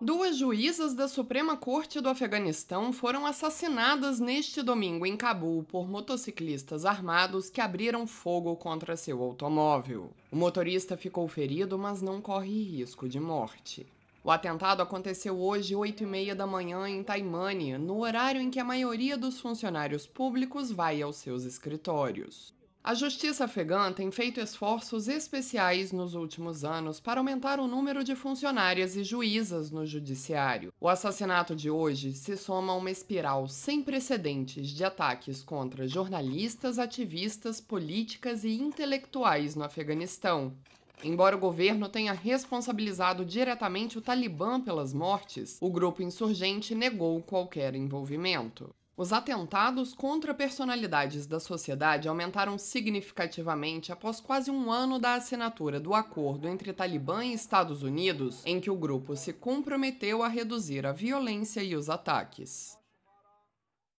Duas juízas da Suprema Corte do Afeganistão foram assassinadas neste domingo em Cabul por motociclistas armados que abriram fogo contra seu automóvel. O motorista ficou ferido, mas não corre risco de morte. O atentado aconteceu hoje, 8h30 da manhã, em Taimane, no horário em que a maioria dos funcionários públicos vai aos seus escritórios. A justiça afegã tem feito esforços especiais nos últimos anos para aumentar o número de funcionárias e juízas no judiciário. O assassinato de hoje se soma a uma espiral sem precedentes de ataques contra jornalistas, ativistas, políticas e intelectuais no Afeganistão. Embora o governo tenha responsabilizado diretamente o Talibã pelas mortes, o grupo insurgente negou qualquer envolvimento. Os atentados contra personalidades da sociedade aumentaram significativamente após quase um ano da assinatura do acordo entre Talibã e Estados Unidos, em que o grupo se comprometeu a reduzir a violência e os ataques.